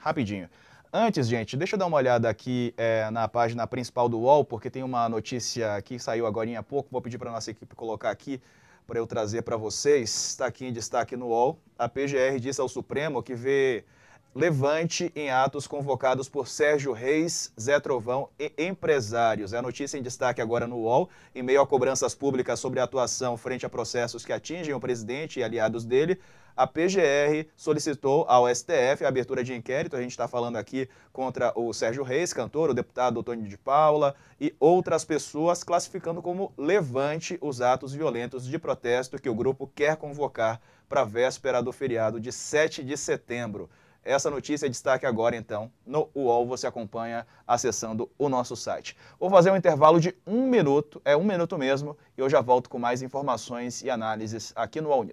rapidinho. Antes, gente, deixa eu dar uma olhada aqui é, na página principal do UOL, porque tem uma notícia que saiu agora há pouco. Vou pedir para a nossa equipe colocar aqui para eu trazer para vocês. Está aqui em destaque no UOL. A PGR disse ao Supremo que vê Levante em atos convocados por Sérgio Reis, Zé Trovão e empresários. É a notícia em destaque agora no UOL. Em meio a cobranças públicas sobre a atuação frente a processos que atingem o presidente e aliados dele, a PGR solicitou ao STF a abertura de inquérito. A gente está falando aqui contra o Sérgio Reis, cantor, o deputado Antônio de Paula e outras pessoas, classificando como levante os atos violentos de protesto que o grupo quer convocar para a véspera do feriado de 7 de setembro. Essa notícia é destaque agora, então. No UOL você acompanha acessando o nosso site. Vou fazer um intervalo de um minuto, é um minuto mesmo, e eu já volto com mais informações e análises aqui no UOL News.